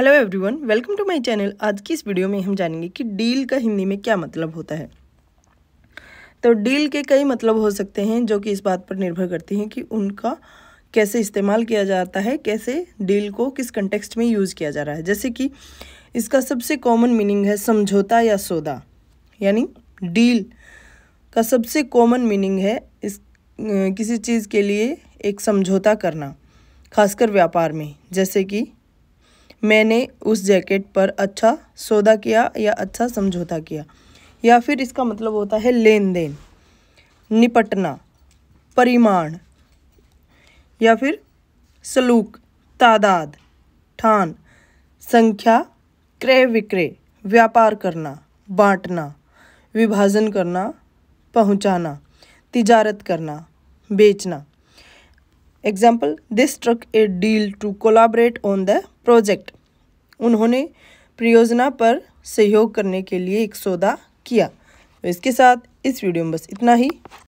hello everyone welcome to my channel आज की इस वीडियो में हम जानेंगे कि डील का हिंदी में क्या मतलब होता है तो डील के कई मतलब हो सकते हैं जो कि इस बात पर निर्भर करते हैं कि उनका कैसे इस्तेमाल किया जाता है कैसे डील को किस कंटेक्स्ट में यूज़ किया जा रहा है जैसे कि इसका सबसे कॉमन मीनिंग है समझौता या सौदा यानी डील का सबसे कॉमन मीनिंग है इस किसी चीज़ के लिए एक समझौता करना खासकर व्यापार में जैसे कि मैंने उस जैकेट पर अच्छा सौदा किया या अच्छा समझौता किया या फिर इसका मतलब होता है लेन देन निपटना परिमाण या फिर सलूक तादाद ठान संख्या क्रय विक्रय व्यापार करना बांटना विभाजन करना पहुंचाना तिजारत करना बेचना example this struck a deal to collaborate on the project उन्होंने परियोजना पर सहयोग करने के लिए एक सौदा किया तो इसके साथ इस वीडियो में बस इतना ही